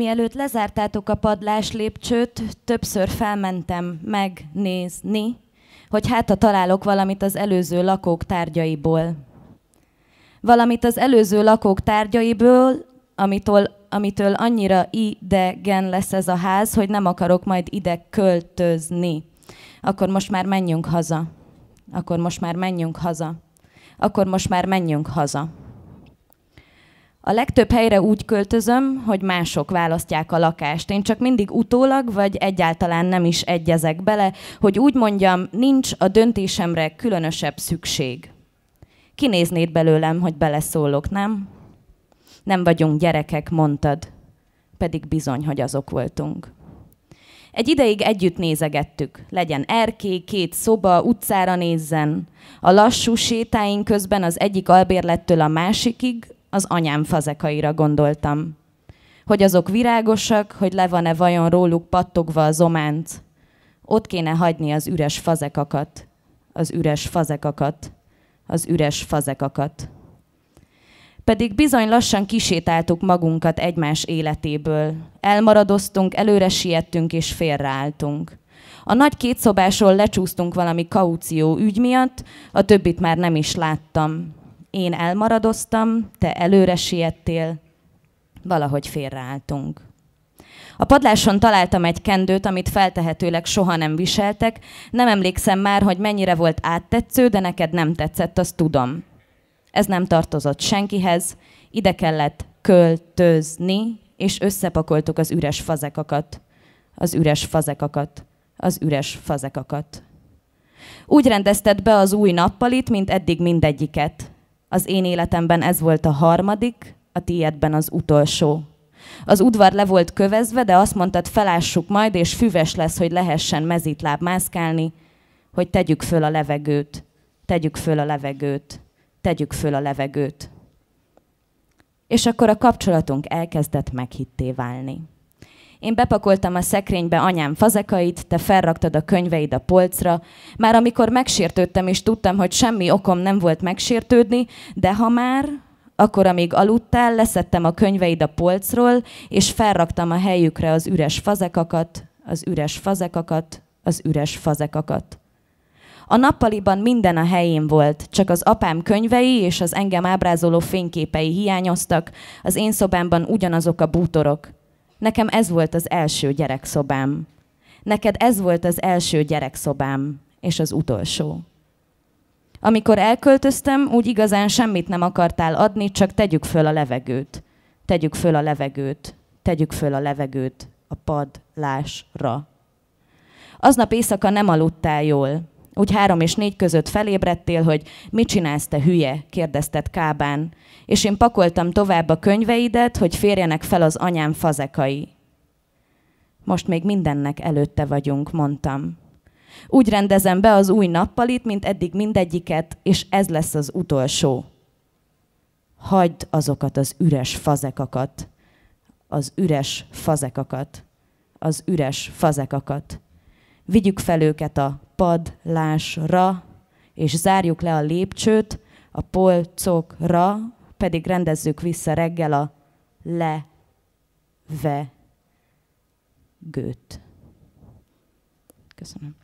Mielőtt lezártátok a padlás lépcsőt, többször felmentem megnézni, hogy hát a találok valamit az előző lakók tárgyaiból. Valamit az előző lakók tárgyaiból, amitől, amitől annyira idegen lesz ez a ház, hogy nem akarok majd ide költözni. Akkor most már menjünk haza. Akkor most már menjünk haza. Akkor most már menjünk haza. A legtöbb helyre úgy költözöm, hogy mások választják a lakást. Én csak mindig utólag, vagy egyáltalán nem is egyezek bele, hogy úgy mondjam, nincs a döntésemre különösebb szükség. Kinéznéd belőlem, hogy beleszólok, nem? Nem vagyunk gyerekek, mondtad. Pedig bizony, hogy azok voltunk. Egy ideig együtt nézegettük. Legyen erké, két szoba, utcára nézzen. A lassú sétáink közben az egyik albérlettől a másikig az anyám fazekaira gondoltam. Hogy azok virágosak, hogy le van-e vajon róluk pattogva az ománt. Ott kéne hagyni az üres fazekakat, az üres fazekakat, az üres fazekakat. Pedig bizony lassan kisétáltuk magunkat egymás életéből. Elmaradoztunk, előre siettünk és félreálltunk. A nagy kétszobásról lecsúsztunk valami kaució ügy miatt, a többit már nem is láttam én elmaradoztam, te előre siettél, valahogy félreálltunk. A padláson találtam egy kendőt, amit feltehetőleg soha nem viseltek. Nem emlékszem már, hogy mennyire volt áttetsző, de neked nem tetszett, azt tudom. Ez nem tartozott senkihez, ide kellett költözni, és összepakoltuk az üres fazekakat. Az üres fazekakat. Az üres fazekakat. Úgy rendezted be az új nappalit, mint eddig mindegyiket. Az én életemben ez volt a harmadik, a tiédben az utolsó. Az udvar le volt kövezve, de azt mondtad, felássuk majd, és füves lesz, hogy lehessen mezítláb mászkálni, hogy tegyük föl a levegőt, tegyük föl a levegőt, tegyük föl a levegőt. És akkor a kapcsolatunk elkezdett meghitté válni. Én bepakoltam a szekrénybe anyám fazekait, te felraktad a könyveid a polcra. Már amikor megsértődtem és tudtam, hogy semmi okom nem volt megsértődni, de ha már, akkor amíg aludtál, leszettem a könyveid a polcról, és felraktam a helyükre az üres fazekakat, az üres fazekakat, az üres fazekakat. A nappaliban minden a helyén volt, csak az apám könyvei és az engem ábrázoló fényképei hiányoztak, az én szobámban ugyanazok a bútorok. Nekem ez volt az első gyerekszobám. Neked ez volt az első gyerekszobám, és az utolsó. Amikor elköltöztem, úgy igazán semmit nem akartál adni, csak tegyük föl a levegőt. Tegyük föl a levegőt. Tegyük föl a levegőt a padlásra. Aznap éjszaka nem aludtál jól. Úgy három és négy között felébredtél, hogy mit csinálsz te hülye, kérdezted Kábán. És én pakoltam tovább a könyveidet, hogy férjenek fel az anyám fazekai. Most még mindennek előtte vagyunk, mondtam. Úgy rendezem be az új nappalit, mint eddig mindegyiket, és ez lesz az utolsó. Hagyd azokat az üres fazekakat. Az üres fazekakat. Az üres fazekakat vigyük fel őket a padlásra, és zárjuk le a lépcsőt, a polcokra pedig rendezzük vissza reggel a levegőt. Köszönöm.